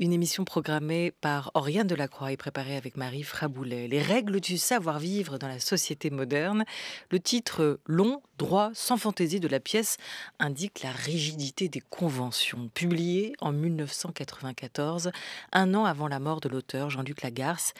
Une émission programmée par Oriane Delacroix et préparée avec Marie Fraboulet. Les règles du savoir-vivre dans la société moderne. Le titre euh, long, droit, sans fantaisie de la pièce indique la rigidité des conventions. Publié en 1994, un an avant la mort de l'auteur Jean-Luc Lagarce,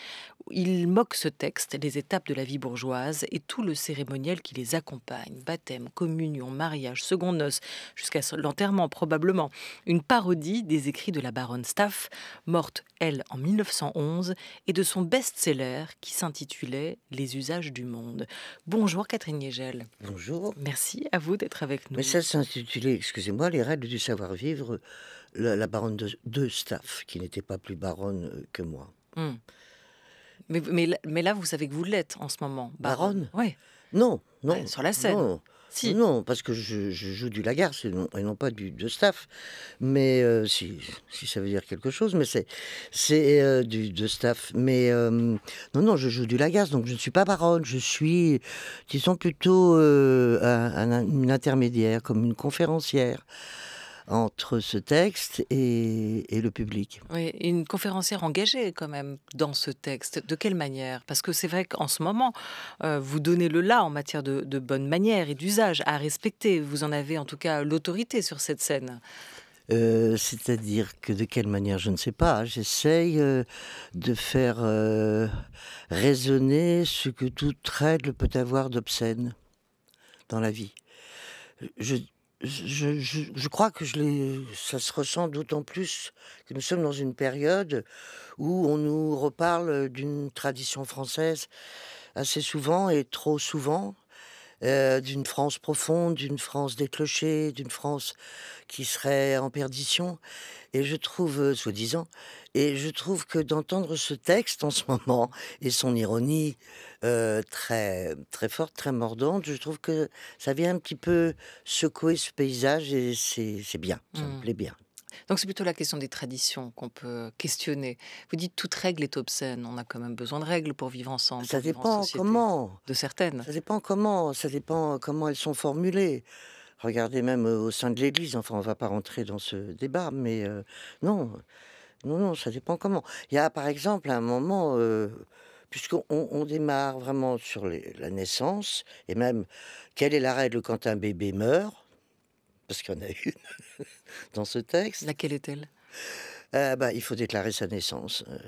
il moque ce texte, les étapes de la vie bourgeoise et tout le cérémoniel qui les accompagne. Baptême, communion, mariage, seconde noces, jusqu'à l'enterrement probablement. Une parodie des écrits de la baronne Staff morte, elle, en 1911, et de son best-seller qui s'intitulait Les usages du monde. Bonjour Catherine Niegel. Bonjour. Merci à vous d'être avec nous. Mais ça s'intitulait, excusez-moi, Les règles du savoir-vivre, la, baronne de, Staff, qui n'était pas plus baronne euh, que moi. Hmm. Mais, là, vous savez que vous l'êtes en ce moment. Baronne, Oui. Non, non. sur la scène. Non. Non, parce que je, joue du Lagarce et non, et pas du de staff. Mais euh, si, ça veut dire quelque chose, mais c'est euh, du staff. Mais euh, non, non, je joue du Lagarce, donc je ne suis pas baronne. Je suis, disons plutôt une intermédiaire, comme une conférencière entre ce texte et, le public. Oui, une conférencière engagée quand même dans ce texte. De quelle manière Parce que c'est vrai qu'en ce moment, euh, vous donnez le là en matière de, bonne manière et d'usage à respecter. Vous en avez en tout cas l'autorité sur cette scène. Euh, c'est-à-dire que de quelle manière, je ne sais pas. J'essaye euh, de faire résonner raisonner ce que toute règle peut avoir d'obscène dans la vie. Je, je, crois que je ça se ressent d'autant plus que nous sommes dans une période où on nous reparle d'une tradition française assez souvent et trop souvent, euh, d'une France profonde, d'une France des clochers, d'une France qui serait en perdition. Et je trouve, euh, soi-disant, et je trouve que d'entendre ce texte en ce moment et son ironie euh, très, très forte, très mordante, je trouve que ça vient un petit peu secouer ce paysage et c'est bien, ça me mmh. plaît bien. Donc c'est plutôt la question des traditions qu'on peut questionner. Vous dites toute règle est obscène. On a quand même besoin de règles pour vivre ensemble. Ça dépend comment. De certaines. Ça dépend comment. Ça dépend comment elles sont formulées. Regardez même euh, au sein de l'Église. Enfin, on ne va pas rentrer dans ce débat, mais euh, non, non, ça dépend comment. Il y a par exemple un moment. Euh, puisqu'on démarre vraiment sur la naissance, et même quelle est la règle quand un bébé meurt, parce qu'il y en a une dans ce texte. Laquelle est-elle euh, bah, il faut déclarer sa naissance. Euh, euh,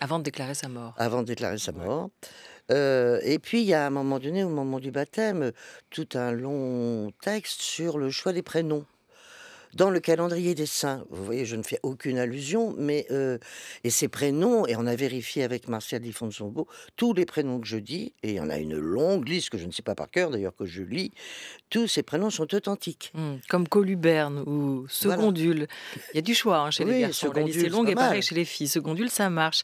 avant de déclarer sa mort. Avant de déclarer sa mort. et puis, il y a à un moment donné, au moment du baptême, tout un long texte sur le choix des prénoms. Dans le calendrier des saints, vous voyez, je ne fais aucune allusion, mais euh, et ces prénoms, et on a vérifié avec Martial de tous les prénoms que je dis, et il y en a une longue liste que je ne sais pas par cœur d'ailleurs que je lis, tous ces prénoms sont authentiques. Mmh, comme Coluberne ou Secondule. Il y a du choix hein, chez les garçons. La liste est et pareil chez les filles. Secondule, ça marche.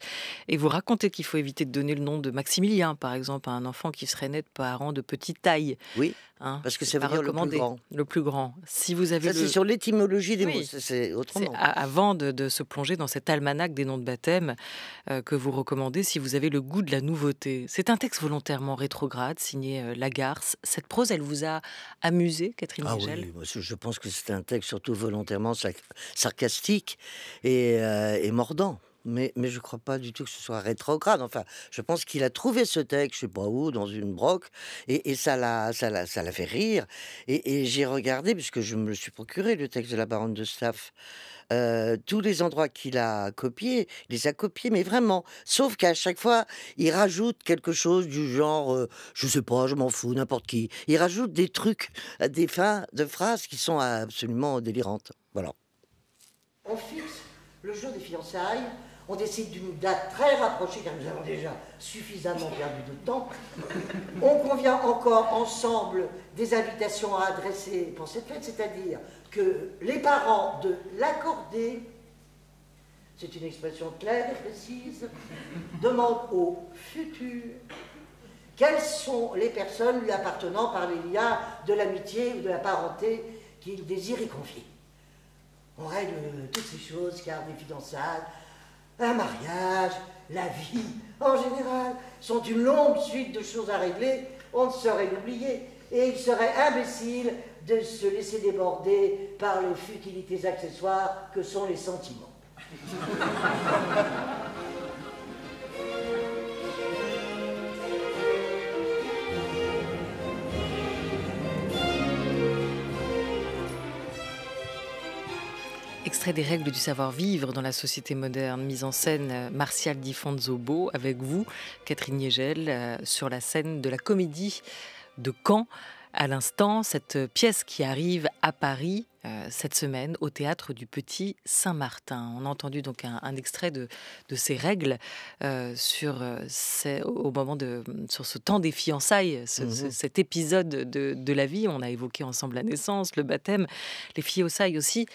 Et vous racontez qu'il faut éviter de donner le nom de Maximilien, par exemple, à un enfant qui serait né de parents de petite taille. Oui, hein, parce que c'est veut le plus grand. Le plus grand. Si vous avez ça, c'est sur l'étymologie des c'est autrement. Avant de, se plonger dans cet almanach des noms de baptême euh, que vous recommandez, si vous avez le goût de la nouveauté, c'est un texte volontairement rétrograde, signé euh, Lagarce. Cette prose, elle vous a amusé, Catherine ah Je pense que c'est un texte surtout volontairement sarcastique et euh, mordant mais, je ne crois pas du tout que ce soit rétrograde. Enfin, je pense qu'il a trouvé ce texte, je ne sais pas où, dans une broque, et, ça l'a ça, ça l'a fait rire. Et, j'ai regardé, puisque je me suis procuré, le texte de la baronne de Staff. Euh, tous les endroits qu'il a copiés, il les a copiés, mais vraiment. Sauf qu'à chaque fois, il rajoute quelque chose du genre, je euh, je sais pas, je m'en fous, n'importe qui. Il rajoute des trucs, euh, des fins de phrases qui sont absolument délirantes. Voilà. On fixe le jour des fiançailles on décide d'une date très rapprochée, car nous avons déjà suffisamment perdu de temps. On convient encore ensemble des invitations à adresser pour cette fête, c'est-à-dire que les parents de l'accordé, c'est une expression claire et précise, demandent au futur quelles sont les personnes lui appartenant par les liens de l'amitié ou de la parenté qu'il désire y confier. On règle toutes ces choses, car des fiançailles, un mariage, la vie, en général, sont une longue suite de choses à régler, on ne saurait l'oublier, et il serait imbécile de se laisser déborder par les futilités accessoires que sont les sentiments. des règles du savoir-vivre dans la société moderne, mise en scène euh, Martial Di Fonzobo, avec vous, Catherine Niegel, euh, sur la scène de la comédie de Caen. À l'instant, cette pièce qui arrive à Paris euh, cette semaine au théâtre du Petit Saint-Martin. On a entendu donc un, extrait de, de, ces règles euh, sur, euh, au moment de, sur ce temps des fiançailles, mhm. cet épisode de, de, la vie. On a évoqué ensemble la naissance, le baptême. Les fiançailles aussi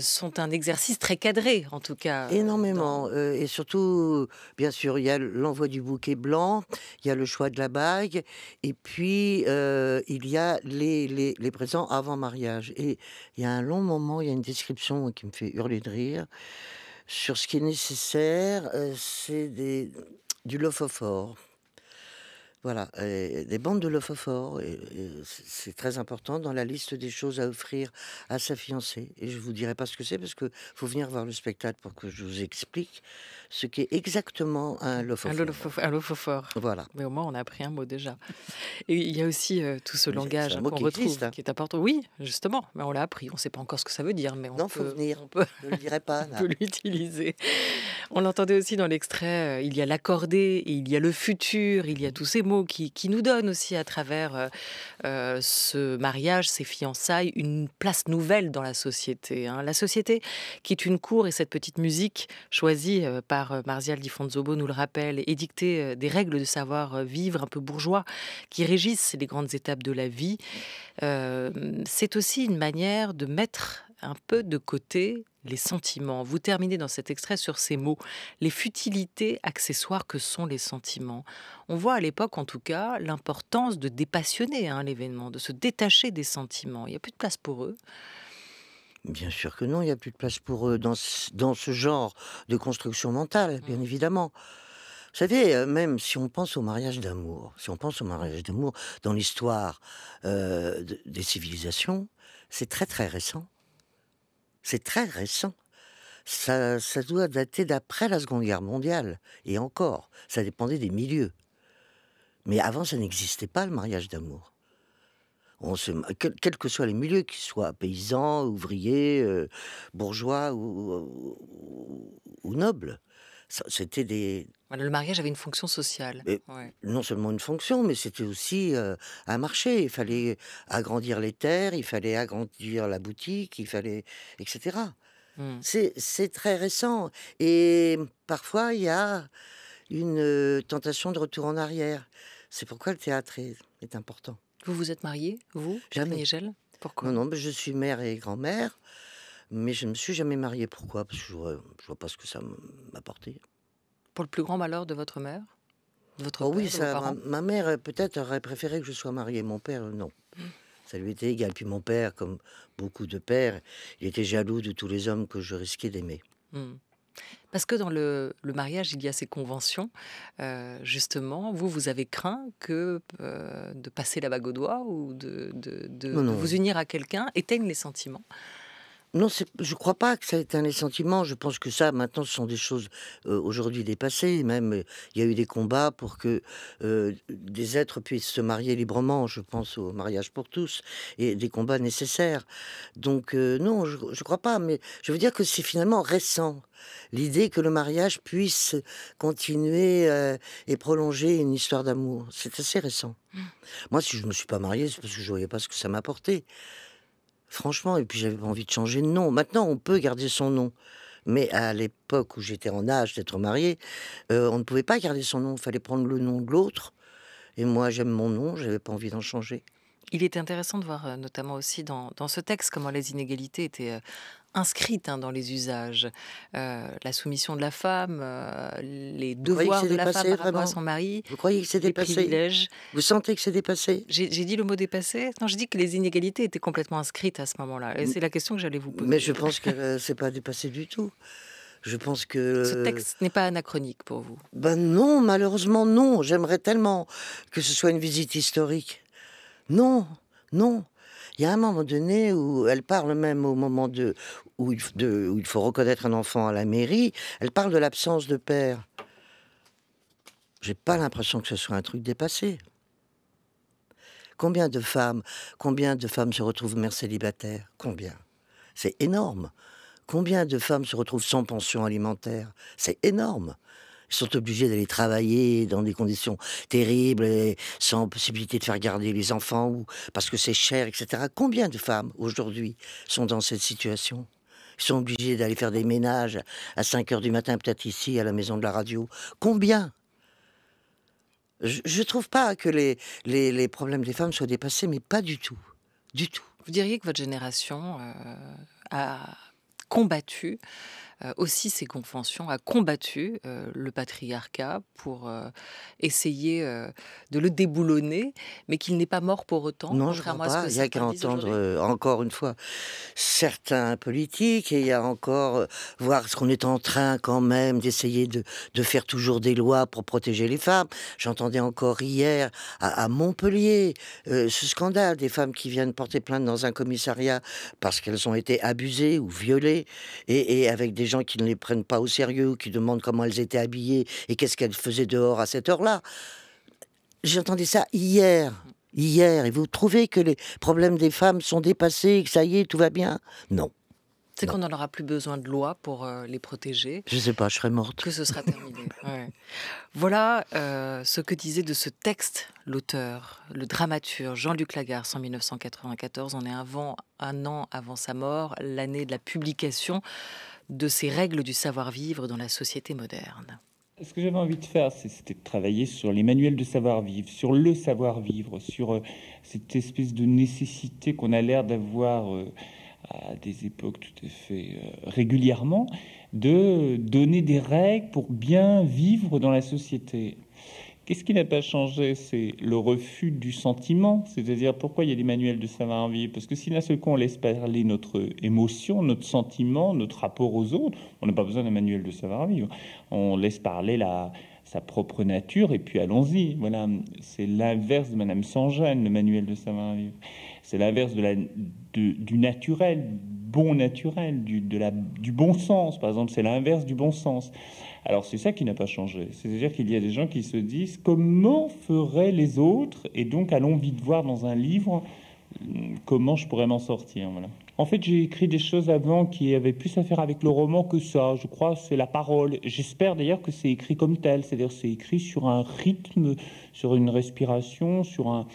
sont un exercice très cadré, en tout cas. Énormément. et surtout, bien sûr, il y a l'envoi du bouquet blanc, il y a le choix de la bague, et puis il y a les, les, les présents avant mariage. Et il y a un long moment, il y a une description qui me fait hurler de rire sur ce qui est nécessaire. c'est du lophophore. Voilà, les des bandes de fau-fort, c'est très important dans la liste des choses à offrir à sa fiancée. Et je vous dirai pas ce que c'est parce qu'il faut venir voir le spectacle pour que je vous explique ce qu'est exactement un Lofofor. Un fort. Voilà. Mais au moins on a appris un mot déjà. Et il y a aussi euh, tout ce langage qu'on retrouve, hein. qui est important. Oui, justement, mais on l'a appris. On ne sait pas encore ce que ça veut dire, mais on non, peut, faut venir. On peut, ne le dirai pas. on peut l'utiliser. On l'entendait aussi dans l'extrait, euh, il y a l'accordé, il y a le futur, il y a tous ces mots qui, nous donnent aussi à travers euh, euh, ce mariage, ces fiançailles, une place nouvelle dans la société. Hein. La société qui est une cour et cette petite musique choisie par Marzial Di Fonzobo nous le rappelle, et des règles de savoir-vivre un peu bourgeois qui régissent les grandes étapes de la vie. c'est aussi une manière de mettre un peu de côté les sentiments. Vous terminez dans cet extrait sur ces mots, les futilités accessoires que sont les sentiments. On voit à l'époque, en tout cas, l'importance de dépassionner hein, l'événement, de se détacher des sentiments. Il n'y a plus de place pour eux. Bien sûr que non, il n'y a plus de place pour eux dans ce, dans ce genre de construction mentale, mm. bien évidemment. Vous savez, euh, même si on pense au mariage d'amour, si on pense au mariage d'amour dans l'histoire euh, des civilisations, c'est très très récent. C'est très récent. Ça, doit dater d'après la Seconde Guerre mondiale. Et encore, ça dépendait des milieux. Mais avant, ça n'existait pas, le mariage d'amour. quel que soient les milieux, qu'ils soient paysans, ouvriers, euh, bourgeois ou nobles. C'était des. Le mariage avait une fonction sociale. Non seulement une fonction, mais c'était aussi euh, un marché. Il fallait agrandir les terres, il fallait agrandir la boutique, il fallait, etc. Mmh. C'est très récent. Et parfois, il y a une euh, tentation de retour en arrière. C'est pourquoi le théâtre est, important. Vous vous êtes marié, vous, Jamais. Pourquoi Non, non, je suis mère et grand-mère. Mais je ne me suis jamais marié. Pourquoi Parce que je ne vois, pas ce que ça m'a m'apportait. Pour le plus grand malheur de votre mère votre oh Oui, ça, ma, mère euh, peut-être aurait préféré que je sois marié. Mon père, euh, non. Mmh. Ça lui était égal. Puis mon père, comme beaucoup de pères, il était jaloux de tous les hommes que je risquais d'aimer. Mmh. Parce que dans le, mariage, il y a ces conventions. Euh, justement, vous, vous avez craint que de passer la bague au doigt ou de, de vous unir à quelqu'un éteigne les sentiments. Non, je ne crois pas que ça ait été un sentiments. Je pense que ça, maintenant, ce sont des choses euh, aujourd'hui dépassées. Même, euh, il y a eu des combats pour que euh, des êtres puissent se marier librement. Je pense au mariage pour tous et des combats nécessaires. Donc, non, je ne crois pas. Mais je veux dire que c'est finalement récent. L'idée que le mariage puisse continuer et prolonger une histoire d'amour, c'est assez récent. Mmh. Moi, si je ne me suis pas mariée, c'est parce que je ne voyais pas ce que ça m'apportait. Franchement, et puis j'avais pas envie de changer de nom. Maintenant, on peut garder son nom. Mais à l'époque où j'étais en âge d'être mariée, euh, on ne pouvait pas garder son nom. Il fallait prendre le nom de l'autre. Et moi, j'aime mon nom, j'avais pas envie d'en changer. Il était intéressant de voir, euh, notamment aussi dans, ce texte, comment les inégalités étaient euh, inscrite hein, dans les usages. Euh, la soumission de la femme, euh, les devoirs de la femme par rapport à son mari. Vous croyez que c'est dépassé Vous sentez que c'est dépassé J'ai dit le mot dépassé Non, je dis que les inégalités étaient complètement inscrites à ce moment-là. Et c'est la question que j'allais vous poser. Mais je pense que euh, c'est pas dépassé du tout. Je pense que. Ce texte n'est pas anachronique pour vous Ben non, malheureusement non. J'aimerais tellement que ce soit une visite historique. Non, non. Il y a un moment donné où elle parle même au moment de où, il faut reconnaître un enfant à la mairie, elle parle de l'absence de père. J'ai pas l'impression que ce soit un truc dépassé. Combien de femmes, combien de femmes se retrouvent mères célibataires Combien C'est énorme. Combien de femmes se retrouvent sans pension alimentaire C'est énorme. Ils sont obligés d'aller travailler dans des conditions terribles, sans possibilité de faire garder les enfants, ou parce que c'est cher, etc. Combien de femmes aujourd'hui sont dans cette situation Ils sont obligés d'aller faire des ménages à 5 heures du matin, peut-être ici, à la maison de la radio. Combien je ne trouve pas que les, problèmes des femmes soient dépassés, mais pas du tout. Du tout. Vous diriez que votre génération euh, a combattu euh, aussi ces conventions, a combattu euh, le patriarcat pour euh, essayer de le déboulonner, mais qu'il n'est pas mort pour autant. Non, je crois pas. Il y a qu'à entendre encore une fois certains politiques et il y a encore voir ce qu'on est en train quand même d'essayer de, faire toujours des lois pour protéger les femmes. J'entendais encore hier à, Montpellier ce scandale des femmes qui viennent porter plainte dans un commissariat parce qu'elles ont été abusées ou violées et, et avec des gens qui ne les prennent pas au sérieux, qui demandent comment elles étaient habillées et qu'est-ce qu'elles faisaient dehors à cette heure-là. J'entendais ça hier, hier, et vous trouvez que les problèmes des femmes sont dépassés, que ça y est, tout va bien Non. C'est qu'on n'en aura plus besoin de loi pour euh, les protéger. Je ne sais pas, je serai morte. Que ce sera terminé. Voilà euh, ce que disait de ce texte l'auteur, le dramaturge Jean-Luc Lagarce en 1994. On est avant, un an avant sa mort, l'année de la publication de ces règles du savoir-vivre dans la société moderne. Ce que j'avais envie de faire, c'était de travailler sur les manuels de savoir-vivre, sur le savoir-vivre, sur euh, cette espèce de nécessité qu'on a l'air d'avoir euh, à des époques tout à fait euh, régulièrement, de donner des règles pour bien vivre dans la société. Qu'est-ce qui n'a pas changé C'est le refus du sentiment, c'est-à-dire pourquoi il y a des manuels de savoir-vivre Parce que si d'un qu'on laisse parler notre émotion, notre sentiment, notre rapport aux autres, on n'a pas besoin d'un manuel de savoir-vivre. On laisse parler la, sa propre nature et puis allons-y. Voilà, c'est l'inverse de Madame Sanjane, le manuel de savoir-vivre. C'est l'inverse de la, du naturel, bon naturel, du, de la, du bon sens. Par exemple, c'est l'inverse du bon sens. Alors c'est ça qui n'a pas changé. C'est-à-dire qu'il y a des gens qui se disent comment feraient les autres et donc allons de voir dans un livre hum, comment je pourrais m'en sortir. Voilà. En fait, j'ai écrit des choses avant qui avaient plus à faire avec le roman que ça. Je crois c'est la parole. J'espère d'ailleurs que c'est écrit comme tel. C'est-à-dire c'est écrit sur un rythme, sur une respiration, sur un,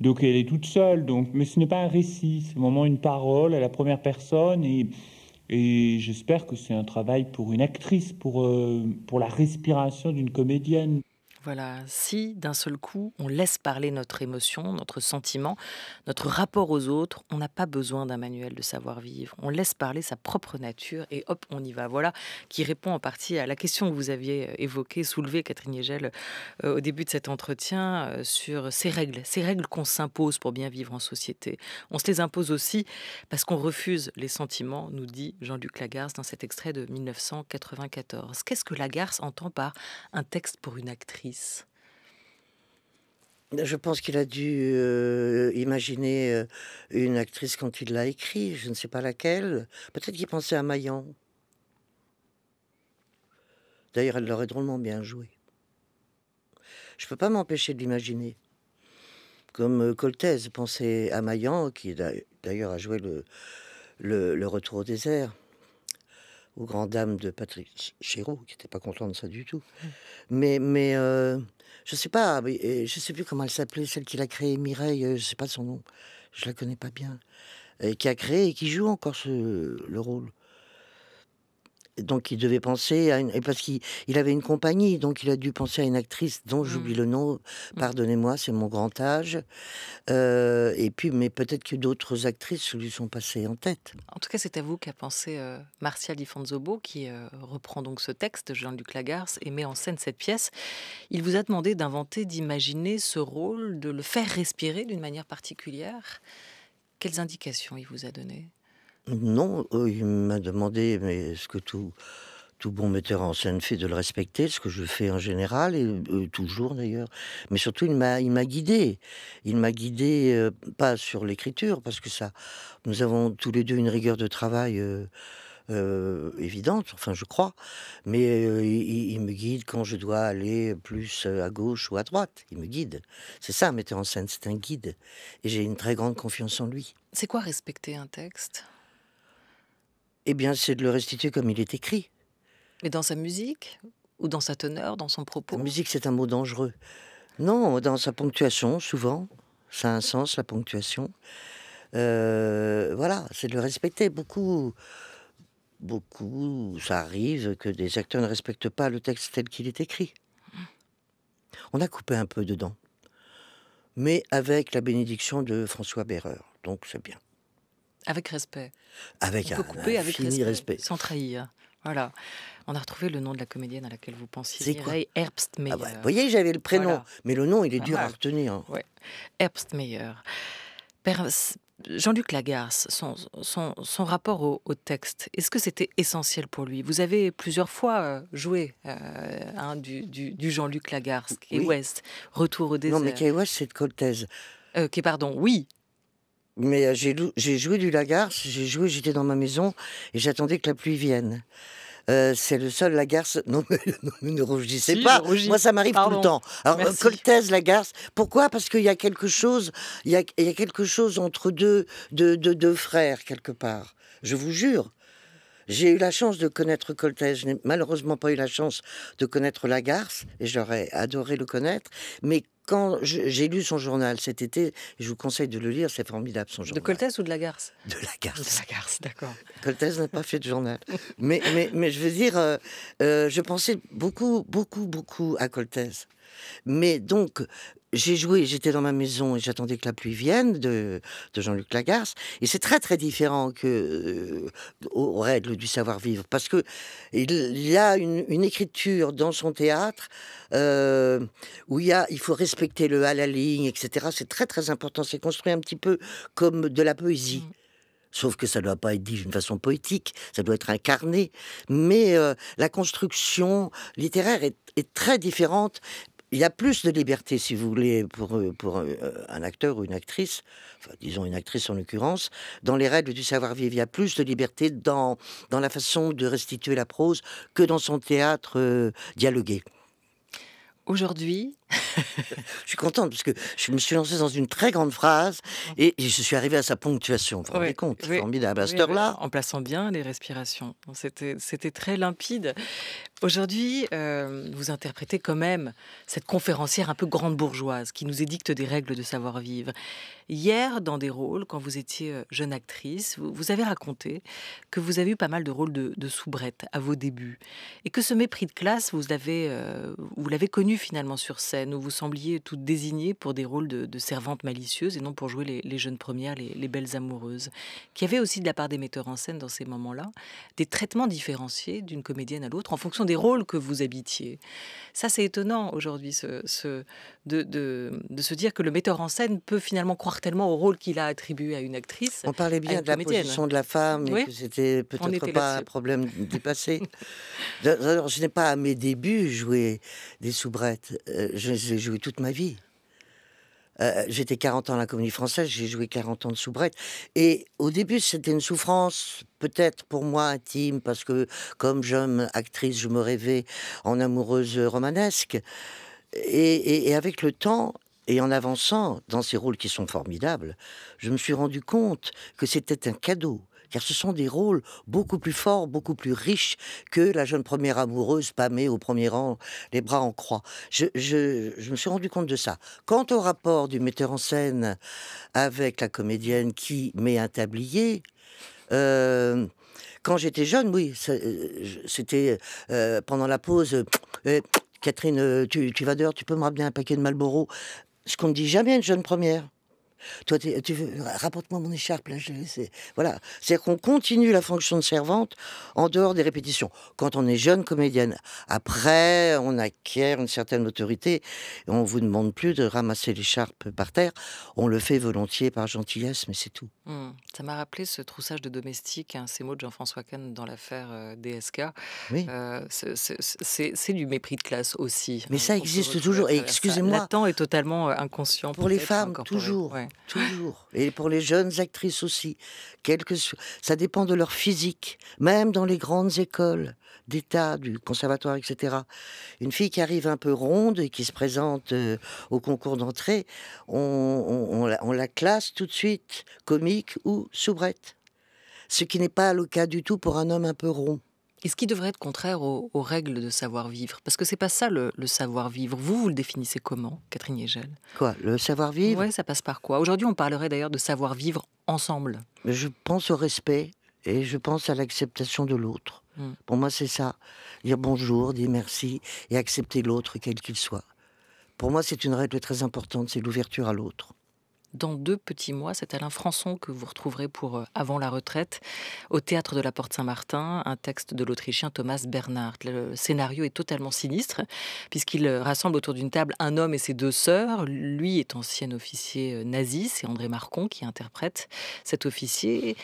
donc elle est toute seule. Donc, mais ce n'est pas un récit, c'est vraiment une parole à la première personne. Et, j'espère que c'est un travail pour une actrice, pour, euh, pour la respiration d'une comédienne. Voilà, si d'un seul coup on laisse parler notre émotion, notre sentiment, notre rapport aux autres, on n'a pas besoin d'un manuel de savoir-vivre. On laisse parler sa propre nature et hop, on y va. Voilà qui répond en partie à la question que vous aviez euh, évoquée, soulevée, Catherine Yegel, euh, au début de cet entretien euh, sur ces règles, ces règles qu'on s'impose pour bien vivre en société. On se les impose aussi parce qu'on refuse les sentiments, nous dit Jean-Luc Lagarce dans cet extrait de 1994. Qu'est-ce que Lagarce entend par un texte pour une actrice je pense qu'il a dû euh, imaginer euh, une actrice quand il l'a écrit, je ne sais pas laquelle. Peut-être qu'il pensait à Maillan. D'ailleurs, elle l'aurait drôlement bien joué. Je ne peux pas m'empêcher de l'imaginer. Comme euh, Coltès pensait à Maillan, qui d'ailleurs a joué le Retour au désert aux grandes dames de Patrick Chéreau, qui n'était pas content de ça du tout. Mais, mais euh, je sais pas, je sais plus comment elle s'appelait, celle qui l'a créée, Mireille, euh, je ne sais pas son nom, je ne la connais pas bien, qui a créé et qui joue encore ce, le rôle donc il devait penser à une... Et parce qu'il avait une compagnie, donc il a dû penser à une actrice dont mmh. j'oublie le nom, mmh. pardonnez-moi, c'est mon grand âge. Euh, et puis, mais peut-être que d'autres actrices lui sont passées en tête. En tout cas, c'est à vous qu'a pensé euh, Martial Ifanzobo, qui euh, reprend donc ce texte, Jean-Luc Lagarce, et met en scène cette pièce. Il vous a demandé d'inventer, d'imaginer ce rôle, de le faire respirer d'une manière particulière. Quelles indications il vous a données non, euh, il m'a demandé, mais ce que tout, bon metteur en scène fait de le respecter, ce que je fais en général, et euh, toujours d'ailleurs. Mais surtout, il m'a, guidé. Il m'a guidé, euh, pas sur l'écriture, parce que ça, nous avons tous les deux une rigueur de travail. évidente, enfin je crois, mais il, me guide quand je dois aller plus à gauche ou à droite. Il me guide. C'est ça, metteur en scène, c'est un guide. Et j'ai une très grande confiance en lui. C'est quoi respecter un texte eh bien, c'est de le restituer comme il est écrit. Et dans sa musique Ou dans sa teneur Dans son propos musique, c'est un mot dangereux. Non, dans sa ponctuation, souvent. Ça a un sens, la ponctuation. Euh, voilà, c'est de le respecter. Beaucoup, beaucoup, ça arrive que des acteurs ne respectent pas le texte tel qu'il est écrit. On a coupé un peu dedans, mais avec la bénédiction de François Béreur, donc c'est bien. Avec respect. Avec un, fini respect, Sans trahir. Voilà. On a retrouvé le nom de la comédienne à laquelle vous pensiez. C'est Mireille Herbstmeyer. Ah bah, vous voyez, j'avais le prénom, mais le nom, il est dur à retenir. Ouais. Herbstmeyer. Jean-Luc Lagarce, son, son, son, rapport au, texte, est-ce que c'était essentiel pour lui Vous avez plusieurs fois euh, joué euh, hein, du, du, Jean-Luc Lagarce, et West, Retour au désert. Non, mais Kay West, c'est de euh, pardon, oui, mais euh, j'ai joué du Lagarce, j'ai joué, j'étais dans ma maison et j'attendais que la pluie vienne. Euh, c'est le seul Lagarce. Non, mais, ne rougissez pas. Moi, ça m'arrive tout le temps. Alors, euh, Coltès, Lagarce. Pourquoi Parce qu'il y a quelque chose, il y a, quelque chose entre deux, deux, frères quelque part. Je vous jure. J'ai eu la chance de connaître Coltès. Je n'ai malheureusement pas eu la chance de connaître Lagarce, et j'aurais adoré le connaître. Mais quand j'ai lu son journal cet été, je vous conseille de le lire, c'est formidable son journal. De Coltès ou de Lagarce De Lagarce. De Lagarce, d'accord. Coltès n'a pas fait de journal. mais, mais, mais je veux dire, euh, euh, je pensais beaucoup, beaucoup, beaucoup à Coltès. Mais donc, j'ai joué, j'étais dans ma maison et j'attendais que la pluie vienne de, Jean-Luc Lagarce. Et c'est très très différent que euh, aux règles du savoir-vivre parce que il y a une, écriture dans son théâtre euh, où il y a, il faut respecter le à la ligne, etc. C'est très très important. C'est construit un petit peu comme de la poésie. Mm. Sauf que ça ne doit pas être dit d'une façon poétique, ça doit être incarné. Mais euh, la construction littéraire est, est, très différente il y a plus de liberté, si vous voulez, pour, euh, euh, un acteur ou une actrice, disons une actrice en l'occurrence, dans les règles du savoir-vivre. Il y a plus de liberté dans, dans la façon de restituer la prose que dans son théâtre euh, dialogué. Aujourd'hui, je suis contente parce que je me suis lancée dans une très grande phrase et je suis arrivée à sa ponctuation. Vous vous rendez compte Formidable. là En plaçant bien les respirations. C'était très limpide. Aujourd'hui, euh, vous interprétez quand même cette conférencière un peu grande bourgeoise qui nous édicte des règles de savoir-vivre. Hier, dans des rôles, quand vous étiez euh, jeune actrice, vous, avez raconté que vous avez eu pas mal de rôles de, soubrette à vos débuts et que ce mépris de classe, vous l'avez euh, connu finalement sur scène. Nous où vous sembliez toutes désignées pour des rôles de, servantes malicieuses et non pour jouer les, jeunes premières, les, belles amoureuses, qui avait aussi de la part des metteurs en scène dans ces moments-là des traitements différenciés d'une comédienne à l'autre en fonction des rôles que vous habitiez. Ça, c'est étonnant aujourd'hui ce, de, se dire que le metteur en scène peut finalement croire tellement au rôle qu'il a attribué à une actrice. On parlait bien de la position de la femme que c'était peut-être pas un problème du passé. je n'ai pas à mes débuts joué des soubrettes. Euh, je j'ai joué toute ma vie. Euh, j'étais 40 ans à la Comédie Française, j'ai joué 40 ans de soubrette. Et au début, c'était une souffrance, peut-être pour moi intime, parce que comme jeune actrice, je me rêvais en amoureuse romanesque. et avec le temps, et en avançant dans ces rôles qui sont formidables, je me suis rendu compte que c'était un cadeau car ce sont des rôles beaucoup plus forts, beaucoup plus riches que la jeune première amoureuse pâmée au premier rang, les bras en croix. Je, me suis rendu compte de ça. Quant au rapport du metteur en scène avec la comédienne qui met un tablier, euh, quand j'étais jeune, oui, euh, c'était euh, pendant la pause. Eh, Catherine, tu, tu vas dehors, tu peux me ramener un paquet de Malboro. Ce qu'on ne dit jamais à une jeune première. Toi, tu veux, rapporte-moi mon écharpe. Là, je, voilà. C'est-à-dire qu'on continue la fonction de servante en dehors des répétitions. Quand on est jeune comédienne, après, on acquiert une certaine autorité. Et on vous demande plus de ramasser l'écharpe par terre. On le fait volontiers par gentillesse, mais c'est tout. Hmm. Ça m'a rappelé ce troussage de domestique, hein, ces mots de Jean-François Kahn dans l'affaire euh, DSK. Oui. Euh, c'est du mépris de classe aussi. Mais hein, ça existe toujours. Et excusez-moi. Nathan est totalement euh, inconscient. Pour les femmes, toujours. Toujours. Et pour les jeunes actrices aussi. Quelque... Ça dépend de leur physique. Même dans les grandes écoles d'État, du conservatoire, etc. Une fille qui arrive un peu ronde et qui se présente euh, au concours d'entrée, on, la, classe tout de suite comique ou soubrette. Ce qui n'est pas le cas du tout pour un homme un peu rond. Et ce qui devrait être contraire aux, règles de savoir-vivre Parce que c'est pas ça le, savoir-vivre. Vous, vous le définissez comment, Catherine Egel Quoi Le savoir-vivre Oui, ça passe par quoi Aujourd'hui, on parlerait d'ailleurs de savoir-vivre ensemble. Je pense au respect et je pense à l'acceptation de l'autre. Hmm. Pour moi, c'est ça. Dire bonjour, dire merci et accepter l'autre, quel qu'il soit. Pour moi, c'est une règle très importante, c'est l'ouverture à l'autre dans deux petits mois. C'est Alain Françon que vous retrouverez pour euh, Avant la retraite au théâtre de la Porte Saint-Martin, un texte de l'Autrichien Thomas Bernhardt. Le scénario est totalement sinistre puisqu'il euh, rassemble autour d'une table un homme et ses deux sœurs. Lui est ancien officier euh, nazi, c'est André Marcon qui interprète cet officier.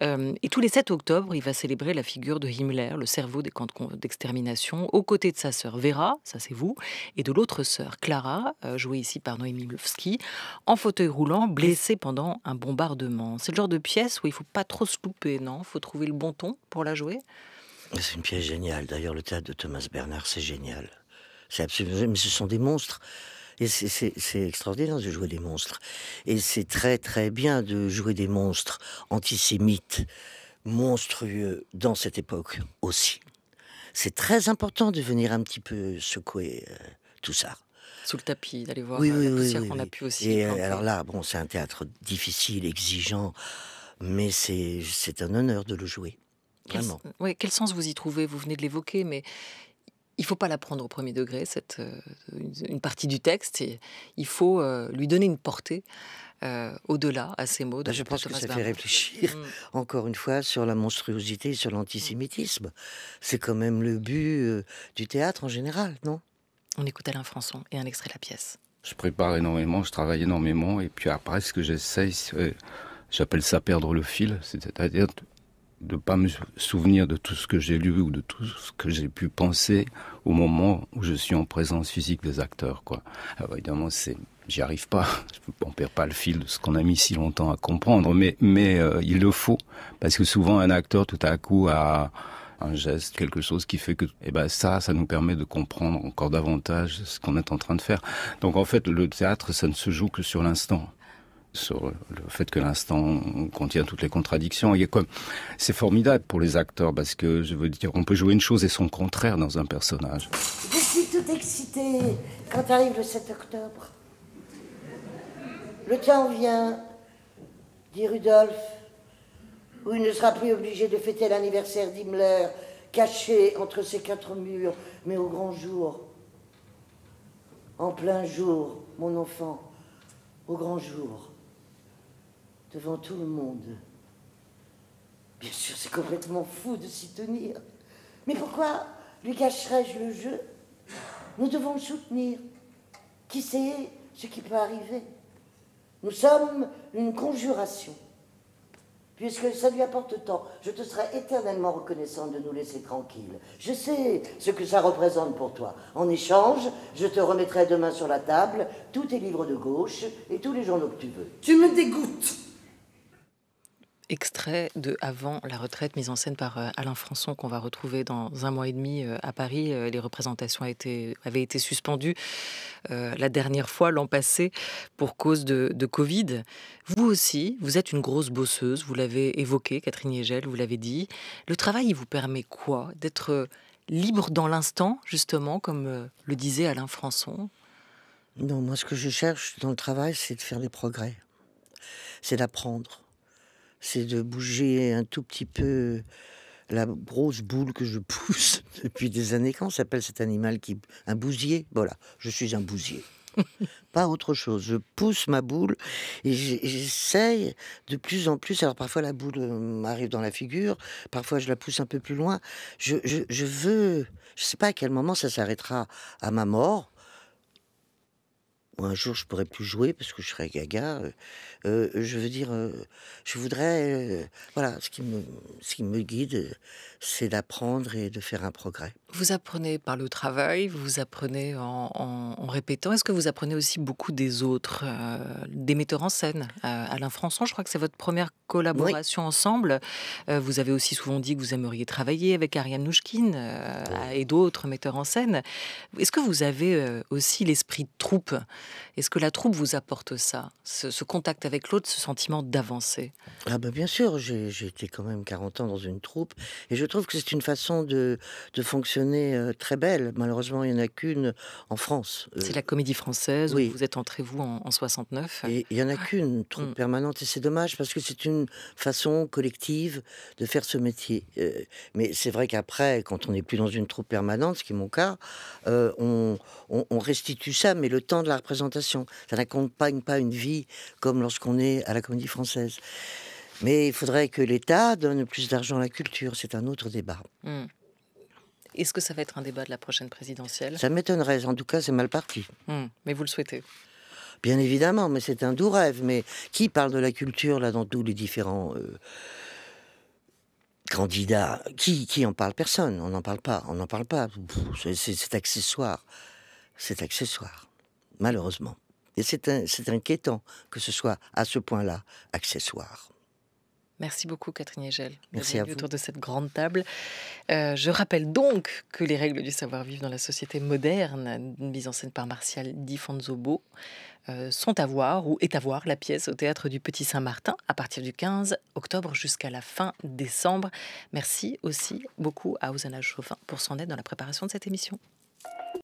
Et tous les 7 octobre, il va célébrer la figure de Himmler, le cerveau des camps d'extermination, aux côtés de sa sœur Vera, ça c'est vous, et de l'autre sœur Clara, jouée ici par Noémie Lovski, en fauteuil roulant blessé pendant un bombardement. C'est le genre de pièce où il faut pas trop se louper, non Il faut trouver le bon ton pour la jouer. C'est une pièce géniale. D'ailleurs, le théâtre de Thomas Bernard, c'est génial. C'est Mais ce sont des monstres. Et c'est extraordinaire de jouer des monstres. Et c'est très très bien de jouer des monstres antisémites, monstrueux, dans cette époque aussi. C'est très important de venir un petit peu secouer euh, tout ça. Sous le tapis, d'aller voir euh, qu'on a pu aussi. Et euh, alors là, bon, c'est un théâtre difficile, exigeant, mais c'est un honneur de le jouer. Vraiment. Quel, oui, quel sens vous y trouvez Vous venez de l'évoquer, mais il faut pas la prendre au premier degré, cette, euh, une partie du texte. il faut lui donner une portée au-delà à ces mots. Bah, je pense que ça fait réfléchir, mm. encore une fois, sur la monstruosité et sur mm. l'antisémitisme. C'est quand même le but du théâtre en général, non on écoute Alain Françon et un extrait de la pièce. Je prépare énormément, je travaille énormément, et puis après, ce que j'essaye, euh, j'appelle ça perdre le fil, c'est-à-dire de ne pas me souvenir de tout ce que j'ai lu ou de tout ce que j'ai pu penser au moment où je suis en présence physique des acteurs. Quoi. évidemment, c'est, j'y arrive pas, on perd pas le fil de ce qu'on a mis si longtemps à comprendre, mais, mais euh, il le faut, parce que souvent un acteur tout à coup a un geste, quelque chose qui fait que eh ben ça, ça nous permet de comprendre encore davantage ce qu'on est en train de faire. Donc en fait, le théâtre, ça ne se joue que sur l'instant sur le fait que l'instant contient toutes les contradictions. comme c'est formidable pour les acteurs parce que je veux dire, on peut jouer une chose et son contraire dans un personnage. Je suis tout excitée quand arrive le 7 octobre. Le temps vient, dit Rudolphe où il ne sera plus obligé de fêter l'anniversaire d'Himmler, caché entre ses quatre murs, mais au grand jour, en plein jour, mon enfant, au grand jour, devant tout le monde. Bien sûr, c'est complètement fou de s'y tenir. Mais pourquoi lui cacherais-je le jeu Nous devons le soutenir. Qui sait ce qui peut arriver Nous sommes une conjuration puisque ça lui apporte tant. Je te serai éternellement reconnaissante de nous laisser tranquilles. Je sais ce que ça représente pour toi. En échange, je te remettrai demain sur la table tous tes livres de gauche et tous les journaux que tu veux. Tu me dégoûtes extrait de Avant la retraite, mise en scène par euh, Alain Françon, qu'on va retrouver dans un mois et demi euh, à Paris. Euh, les représentations avaient été suspendues la dernière fois, l'an passé, pour cause de, Covid. Vous aussi, vous êtes une grosse bosseuse, vous l'avez évoqué, Catherine Yegel, vous l'avez dit. Le travail, il vous permet quoi D'être libre dans l'instant, justement, comme le disait Alain Françon Non, moi, ce que je cherche dans le travail, c'est de faire des progrès, c'est d'apprendre c'est de bouger un tout petit peu la grosse boule que je pousse depuis des années. quand s'appelle cet animal qui un bousier Voilà, je suis un bousier. Pas autre chose. Je pousse ma boule et j'essaye de plus en plus. Alors parfois la boule euh, m'arrive dans la figure, parfois je la pousse un peu plus loin. Je, je, je veux, je sais pas à quel moment ça s'arrêtera à ma mort, ou un jour je pourrais plus jouer parce que je serai gaga. Euh, euh, je veux dire, euh, je voudrais, voilà, ce qui me, guide, c'est d'apprendre et de faire un progrès. Vous apprenez par le travail, vous apprenez en, répétant. Est-ce que vous apprenez aussi beaucoup des autres, des metteurs en scène Alain Françon, je crois que c'est votre première collaboration ensemble. vous avez aussi souvent dit que vous aimeriez travailler avec Ariane Nouchkine et d'autres metteurs en scène. Est-ce que vous avez aussi l'esprit de troupe est-ce que la troupe vous apporte ça ce, contact avec l'autre, ce sentiment d'avancer ah bah bien sûr, j'ai été quand même 40 ans dans une troupe et je trouve que c'est une façon de, fonctionner euh, très belle. Malheureusement, il n'y en a qu'une en France. Euh. C'est la comédie française où vous êtes entré, vous, en, 69. il n'y en a qu'une troupe mm. permanente et c'est dommage parce que c'est une façon collective de faire ce métier. Euh. mais c'est vrai qu'après, quand on n'est plus dans une troupe permanente, ce qui est mon cas, on, on restitue ça, mais le temps de la représentation ça n'accompagne pas une vie comme lorsqu'on est à la comédie française. Mais il faudrait que l'État donne plus d'argent à la culture. C'est un autre débat. Hmm. Est-ce que ça va être un débat de la prochaine présidentielle Ça m'étonnerait. En tout cas, c'est mal parti. Hmm. Mais vous le souhaitez Bien évidemment, mais c'est un doux rêve. Mais qui parle de la culture là dans tous les différents euh, candidats qui, qui en parle Personne. On n'en parle pas. On n'en parle pas. C'est accessoire. C'est accessoire malheureusement. Et c'est inquiétant que ce soit à ce point-là accessoire. Merci beaucoup Catherine Egel. Merci à vous. autour de cette grande table. Euh, je rappelle donc que les règles du savoir-vivre dans la société moderne, mise en scène par Martial Di Fonzobo, euh, sont à voir ou est à voir la pièce au théâtre du Petit Saint-Martin à partir du 15 octobre jusqu'à la fin décembre. Merci aussi beaucoup à Osana Chauvin pour son aide dans la préparation de cette émission.